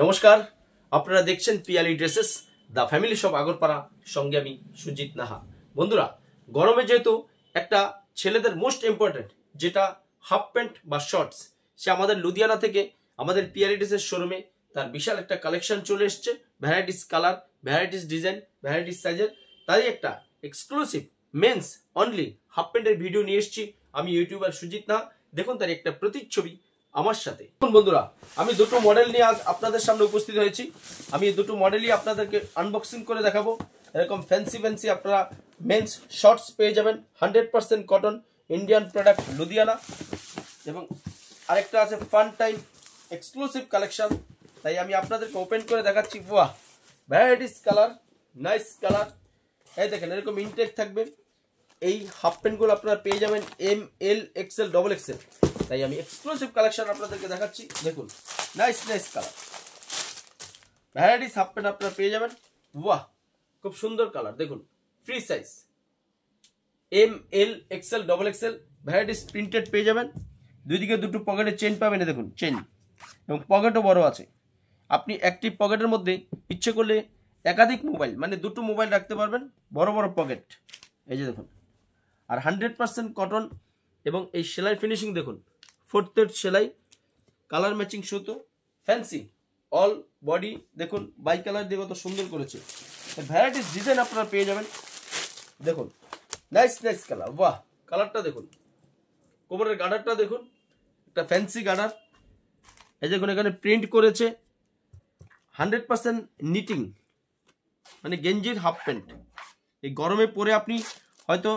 নমস্কার আপনারা দেখছেন Piyali dresses the family shop Agarpara সঙ্গে আমি সুজিত নাহা বন্ধুরা গরমে যেহেতু একটা ছেলেদের মোস্ট ইম্পর্টেন্ট যেটা হাফ প্যান্ট বা শর্টস সে আমাদের লুধিয়ানা থেকে আমাদের পিয়ালি ড্রেসের শোরুমে তার বিশাল একটা কালেকশন চলে এসছে varieties colour varieties design varieties সাইজের তারই একটা এক্সক্লুসিভ মেন্স অনলি হাফ প্যান্টের ভিডিও নিয়ে এসছি আমি ইউটিউবার সুজিত নাহা দেখুন তার একটা প্রতিচ্ছবি আমার সাথে বন্ধুরা আমি দুটো মডেল নিয়ে আজ আপনাদের সামনে উপস্থিত হয়েছি আমি দুটো মডেলই আপনাদেরকে আনবক্সিং করে দেখাবো এরকম ফ্যান্সি ফ্যান্সি আপনারা মেন্স শর্টস পেয়ে যাবেন hundred percent cotton Indian product Ludhiana এবং আরেকটা আছে ফান টাইম এক্সক্লুসিভ কালেকশন তাই আমি আপনাদেরকে ওপেন করে দেখাচ্ছি বাহ ভ্যারাইটিস কালার নাইস কালার এই দেখেন এরকম ইনটেক থাকবে এই হাফ প্যান্টগুলো আপনারা পেয়ে যাবেন M L XL double XL তাই আমি এক্সক্লুসিভ কালেকশন আপনাদেরকে দেখাচ্ছি দেখুন nice nice colour variety half pant আপনারা পেয়ে যাবেন ওয়াহ খুব সুন্দর কালার দেখুন free size M L XL double XL varieties printed পেয়ে যাবেন দুই দিকে দুটো পকেটে চেন পাবেন দেখুন চেন এবং পকেটও বড় আছে আপনি একটি পকেটের মধ্যে ইচ্ছে করলে একাধিক মোবাইল মানে দুটো মোবাইল রাখতে পারবেন বড় বড় পকেট এই যে দেখুন আর হান্ড্রেড পার্সেন্ট কটন এবং এই সেলাই ফিনিশিং দেখুন ফোর্থের সেলাই কালার ম্যাচিং সুতো ফ্যান্সি অল বডি দেখুন বাই কালার দিয়ে কত সুন্দর করেছে ভ্যারাইটিস ডিজাইন আপনারা পেয়ে যাবেন দেখুন নাইস নাইস কালার বাহ কালারটা দেখুন কোমরের গার্ডারটা দেখুন একটা ফ্যান্সি গার্ডার এই দেখুন এখানে প্রিন্ট করেছে হান্ড্রেড পার্সেন্ট নিটিং মানে গেঞ্জির হাফ প্যান্ট এই গরমে পরে আপনি হয়তো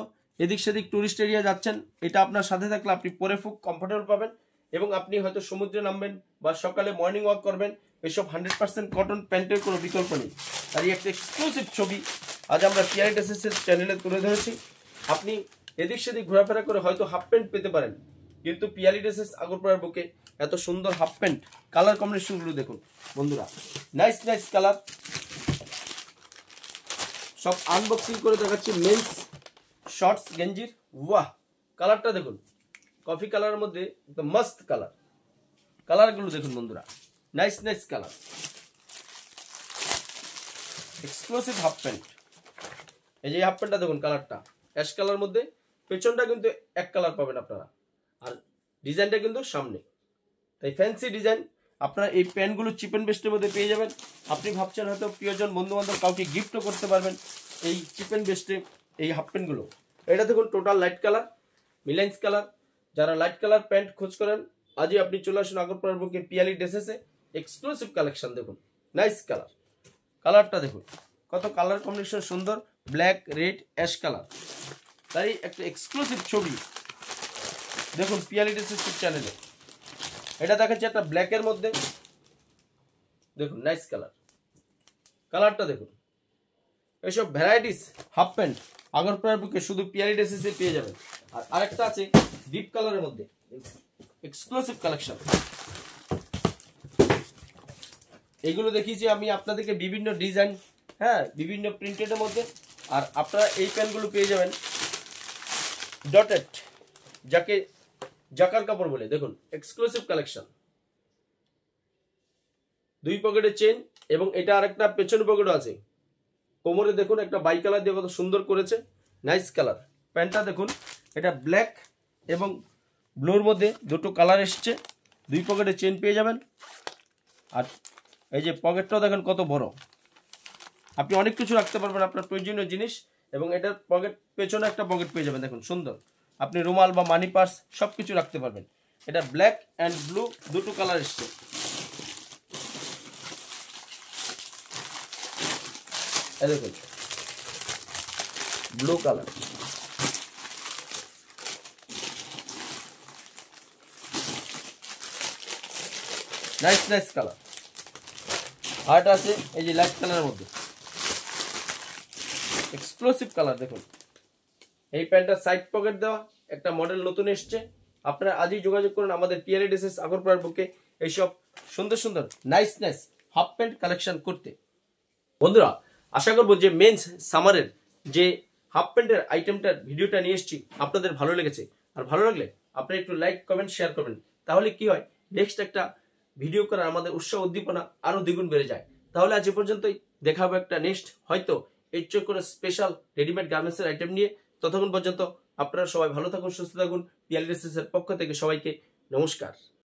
এদিক সেদিক ট্যুরিস্ট এরিয়া যাচ্ছেন এটা আপনার সাথে থাকলে আপনি পরে খুব কমফোর্টেবল পাবেন এবং আপনি হয়তো সমুদ্রে নামবেন বা সকালে মর্নিং ওয়াক করবেন এসব হান্ড্রেড পার্সেন্ট কটন প্যান্টের কোনো বিকল্প নেই তারই একটা এক্সক্লুসিভ ছবি আজ আমরা পিআই চ্যানেলে তুলে ধরেছি আপনি এদিক সেদিক ঘোরাফেরা করে হয়তো হাফ প্যান্ট পেতে পারেন কিন্তু পিয়ালি ড্রেসেস আগরপাড়ার বুকে এত সুন্দর হাফ প্যান্ট কালার কম্বিনেশনগুলো দেখুন বন্ধুরা নাইস নাইস কালার সব আনবক্সিং করে দেখাচ্ছি মেন্স শর্টস গেঞ্জির ওয়াহ কালারটা দেখুন কফি কালারের মধ্যে একদম মস্ত কালার কালারগুলো দেখুন বন্ধুরা nice nice colour exclusive half pant এই যে হাফ প্যান্টটা দেখুন কালারটা অ্যাশ কালার মধ্যে পেছনটা কিন্তু এক কালার পাবেন আপনারা আর ডিজাইনটা কিন্তু সামনে তাই ফ্যান্সি ডিজাইন আপনার এই প্যান্টগুলো চিপ অ্যান্ড বেস্টের মধ্যে পেয়ে যাবেন আপনি ভাবছেন হয়তো প্রিয়জন বন্ধুবান্ধব কাউকে গিফটও করতে পারবেন এই চিপ অ্যান্ড বেস্টে এই হাফ প্যান্টগুলো এটা দেখুন টোটাল লাইট কালার মিলেন্স কালার যারা লাইট কালার প্যান্ট খোঁজ করেন আজই আপনি চলে আসুন আগরপুরের বুকে পিয়ালি ড্রেসেসে এক্সক্লুসিভ কালেকশন দেখুন নাইস কালার কালারটা দেখুন কত কালার কম্বিনেশন সুন্দর ব্ল্যাক রেড অ্যাশ কালার তাই একটা এক্সক্লুসিভ ছবি দেখুন পিয়ালি ড্রেসেস চ্যানেলে এটা দেখাচ্ছে একটা ব্ল্যাকের মধ্যে দেখুন নাইস কালার কালারটা দেখুন এসব ভ্যারাইটিস হাফ প্যান্ট আগরপাড়ার বুকে শুধু পিয়ারি পেয়ে যাবেন আর আরেকটা আছে ডিপ কালারের মধ্যে এক্সক্লুসিভ কালেকশন এগুলো দেখিয়েছি আমি আপনাদেরকে বিভিন্ন ডিজাইন হ্যাঁ বিভিন্ন প্রিন্টেডের মধ্যে আর আপনারা এই প্যান্টগুলো পেয়ে যাবেন ডটেড যাকে জাকার কাপড় বলে দেখুন এক্সক্লুসিভ কালেকশন দুই পকেটে চেন এবং এটা আরেকটা পেছনের পকেটও আছে কোমরে দেখুন একটা বাই কালার দিয়ে কত সুন্দর করেছে নাইস কালার প্যান্টটা দেখুন এটা ব্ল্যাক এবং ব্লুর মধ্যে দুটো কালার এসছে দুই পকেটে চেন পেয়ে যাবেন আর এই যে পকেটটাও দেখেন কত বড় আপনি অনেক কিছু রাখতে পারবেন আপনার প্রয়োজনীয় জিনিস এবং এটার পকেট পেছনে একটা পকেট পেয়ে যাবেন দেখুন সুন্দর আপনি রুমাল বা মানি পার্স সব কিছু রাখতে পারবেন এটা ব্ল্যাক অ্যান্ড ব্লু দুটো কালার এসছে দেখুন blue colour nice nice colour heart আছে এই যে লাইট কালারের মধ্যে এক্সপ্লোসিভ কালার দেখুন এই প্যান্টটা সাইড পকেট দেওয়া একটা মডেল নতুন এসছে আপনারা আজই যোগাযোগ করুন আমাদের পিয়ারি ড্রেসেস আগরপাড়ার বুকে এইসব সুন্দর সুন্দর nice nice half pant collection করতে বন্ধুরা আশা করবো যে মেন্স সামারের যে হাফ প্যান্টের আইটেমটার ভিডিওটা নিয়ে এসেছি আপনাদের ভালো লেগেছে আর ভালো লাগলে আপনারা একটু লাইক কমেন্ট শেয়ার করবেন তাহলে কি হয় নেক্সট একটা ভিডিও করার আমাদের উৎসাহ উদ্দীপনা আরও দ্বিগুণ বেড়ে যায় তাহলে আজ এ পর্যন্তই দেখা হবে একটা নেক্সট হয়তো এর চেয়ে কোনো স্পেশাল রেডিমেড গার্মেন্টসের আইটেম নিয়ে ততক্ষণ পর্যন্ত আপনারা সবাই ভালো থাকুন সুস্থ থাকুন পিয়ালি রেসেসের পক্ষ থেকে সবাইকে নমস্কার